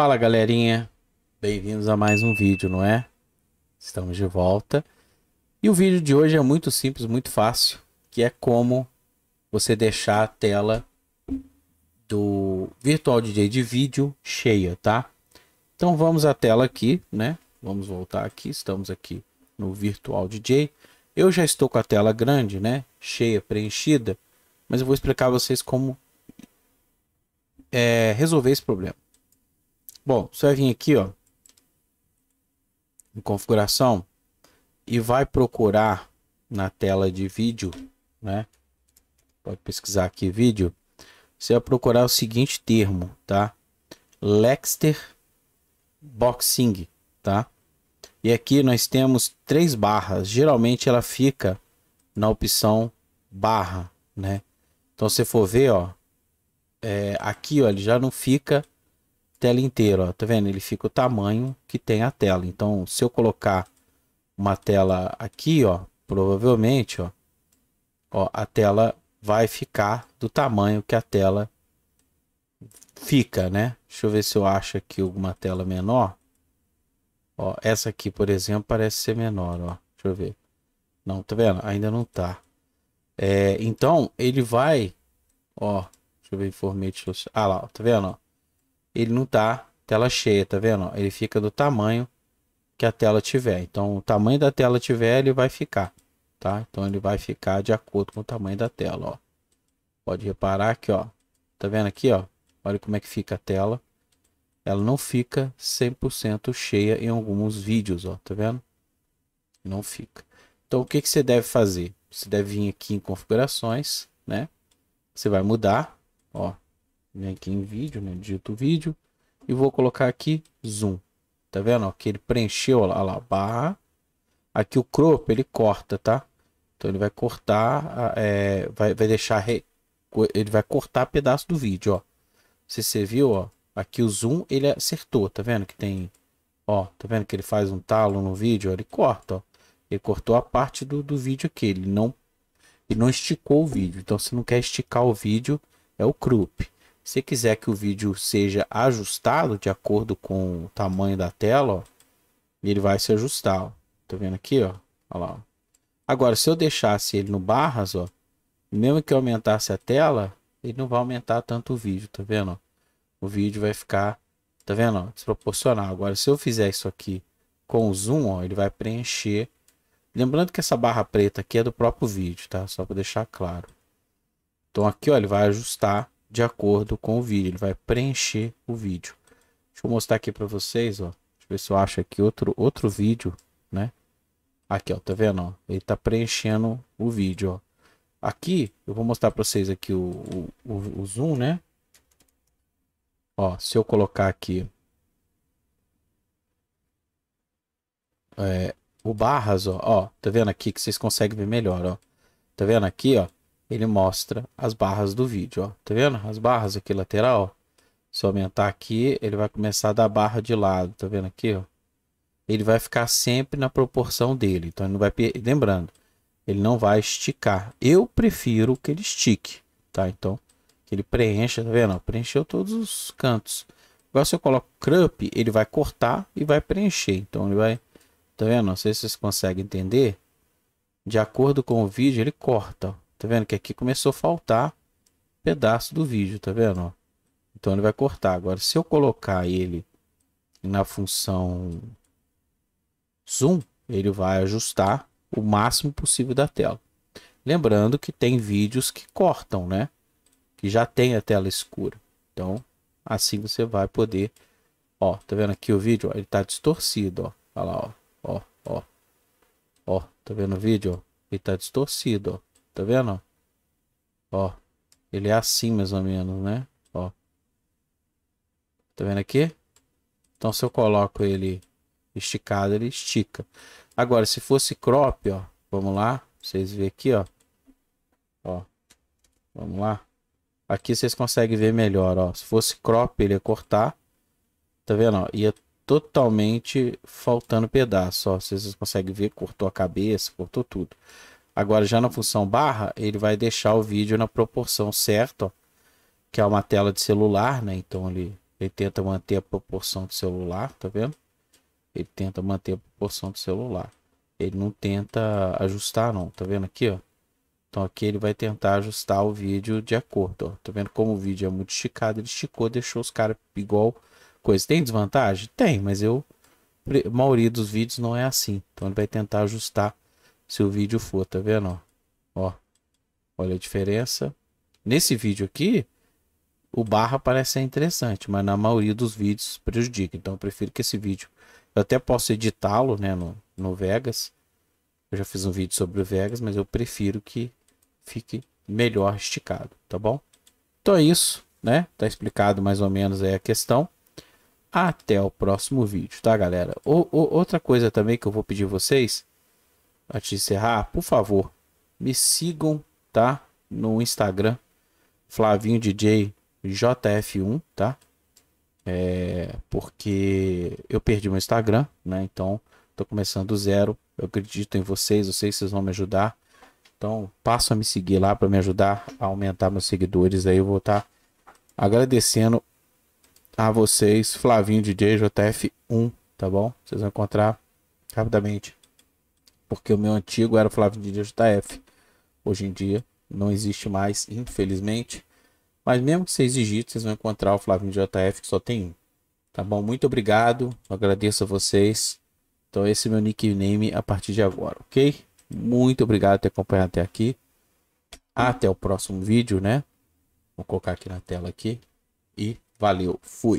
Fala galerinha, bem-vindos a mais um vídeo, não é? Estamos de volta. E o vídeo de hoje é muito simples, muito fácil, que é como você deixar a tela do Virtual DJ de vídeo cheia, tá? Então vamos à tela aqui, né? Vamos voltar aqui, estamos aqui no Virtual DJ. Eu já estou com a tela grande, né? Cheia, preenchida, mas eu vou explicar a vocês como é, resolver esse problema. Bom, você vai vir aqui, ó, em configuração e vai procurar na tela de vídeo, né? Pode pesquisar aqui vídeo. Você vai procurar o seguinte termo, tá? Lexter Boxing, tá? E aqui nós temos três barras. Geralmente ela fica na opção barra, né? Então se for ver, ó, é, aqui ó, ele já não fica tela inteira, ó, tá vendo? Ele fica o tamanho que tem a tela. Então, se eu colocar uma tela aqui, ó, provavelmente, ó, ó a tela vai ficar do tamanho que a tela fica, né? Deixa eu ver se eu acho aqui alguma tela menor. Ó, essa aqui, por exemplo, parece ser menor, ó. Deixa eu ver. Não, tá vendo? Ainda não tá. É, então, ele vai, ó, deixa eu ver, informei, deixa eu... Ah lá, ó, tá vendo, ó? ele não tá tela cheia, tá vendo? Ele fica do tamanho que a tela tiver. Então, o tamanho da tela tiver, ele vai ficar, tá? Então, ele vai ficar de acordo com o tamanho da tela, ó. Pode reparar aqui, ó. Tá vendo aqui, ó? Olha como é que fica a tela. Ela não fica 100% cheia em alguns vídeos, ó. Tá vendo? Não fica. Então, o que, que você deve fazer? Você deve vir aqui em configurações, né? Você vai mudar, ó vem aqui em vídeo, né, digito vídeo e vou colocar aqui zoom. Tá vendo? Ó, que ele preencheu, olha lá, barra. Aqui o crop ele corta, tá? Então ele vai cortar, é, vai, vai deixar, re... ele vai cortar pedaço do vídeo, ó. Se você viu, ó, aqui o zoom ele acertou, tá vendo que tem, ó, tá vendo que ele faz um talo no vídeo, ó, ele corta, ó. Ele cortou a parte do, do vídeo aqui, ele não, ele não esticou o vídeo. Então se não quer esticar o vídeo, é o crop você quiser que o vídeo seja ajustado de acordo com o tamanho da tela, ó, ele vai se ajustar. Ó. Tá vendo aqui, ó? Olha lá. Ó. Agora, se eu deixasse ele no barras, ó, mesmo que eu aumentasse a tela, ele não vai aumentar tanto o vídeo, tá vendo? O vídeo vai ficar, tá vendo? desproporcional. Agora, se eu fizer isso aqui com o zoom, ó, ele vai preencher. Lembrando que essa barra preta aqui é do próprio vídeo, tá? Só para deixar claro. Então aqui, ó, ele vai ajustar de acordo com o vídeo. Ele vai preencher o vídeo. Deixa eu mostrar aqui para vocês, ó. Deixa eu ver se eu acho aqui outro, outro vídeo, né? Aqui, ó, tá vendo? Ó? Ele tá preenchendo o vídeo, ó. Aqui, eu vou mostrar para vocês aqui o, o, o, o zoom, né? Ó, se eu colocar aqui é, o barras, ó, ó, tá vendo aqui que vocês conseguem ver melhor, ó. Tá vendo aqui, ó? ele mostra as barras do vídeo, ó. Tá vendo? As barras aqui lateral, ó. Se eu aumentar aqui, ele vai começar a dar barra de lado, tá vendo aqui, ó? Ele vai ficar sempre na proporção dele, então ele não vai... Lembrando, ele não vai esticar. Eu prefiro que ele estique, tá? Então, que ele preencha, tá vendo? Preencheu todos os cantos. Agora, se eu coloco cramp, ele vai cortar e vai preencher. Então, ele vai... Tá vendo? Não sei se vocês conseguem entender. De acordo com o vídeo, ele corta, ó Tá vendo que aqui começou a faltar pedaço do vídeo, tá vendo? Então ele vai cortar. Agora, se eu colocar ele na função zoom, ele vai ajustar o máximo possível da tela. Lembrando que tem vídeos que cortam, né? Que já tem a tela escura. Então, assim você vai poder... Ó, tá vendo aqui o vídeo? ele tá distorcido, ó. Olha lá, ó. Ó, ó. Ó, tá vendo o vídeo? Ele tá distorcido, ó. Tá vendo? Ó. Ele é assim mais ou menos, né? Ó. Tá vendo aqui? Então se eu coloco ele esticado, ele estica. Agora, se fosse crop, ó. Vamos lá. Vocês verem aqui, ó. Ó. Vamos lá. Aqui vocês conseguem ver melhor, ó. Se fosse crop, ele ia cortar. Tá vendo, ó? Ia totalmente faltando pedaço, ó. Vocês conseguem ver, cortou a cabeça, cortou tudo. Agora, já na função barra, ele vai deixar o vídeo na proporção certa, que é uma tela de celular, né? Então, ele, ele tenta manter a proporção do celular, tá vendo? Ele tenta manter a proporção do celular. Ele não tenta ajustar, não. Tá vendo aqui, ó? Então, aqui ele vai tentar ajustar o vídeo de acordo, ó. Tá vendo como o vídeo é muito esticado? Ele esticou, deixou os caras igual coisa. Tem desvantagem? Tem, mas eu... A maioria dos vídeos não é assim. Então, ele vai tentar ajustar se o vídeo for, tá vendo? Ó, olha a diferença. Nesse vídeo aqui, o barra parece ser interessante, mas na maioria dos vídeos prejudica. Então eu prefiro que esse vídeo, eu até posso editá-lo, né, no, no Vegas. Eu já fiz um vídeo sobre o Vegas, mas eu prefiro que fique melhor esticado, tá bom? Então é isso, né? Tá explicado mais ou menos aí a questão. Até o próximo vídeo, tá, galera? O, o, outra coisa também que eu vou pedir vocês antes de encerrar, por favor, me sigam, tá? No Instagram, Flavinho DJ JF1, tá? É, porque eu perdi meu Instagram, né? Então, tô começando do zero. Eu acredito em vocês, eu sei que vocês vão me ajudar. Então, passo a me seguir lá para me ajudar a aumentar meus seguidores. Aí eu vou estar tá agradecendo a vocês, Flavinho DJ JF1, tá bom? Vocês vão encontrar rapidamente porque o meu antigo era o Flávio de JF. Hoje em dia não existe mais, infelizmente. Mas mesmo que vocês digitem, vocês vão encontrar o Flávio de JF, que só tem um. Tá bom? Muito obrigado. agradeço a vocês. Então esse é meu nickname a partir de agora, ok? Muito obrigado por ter acompanhado até aqui. Até o próximo vídeo, né? Vou colocar aqui na tela aqui. E valeu. Fui.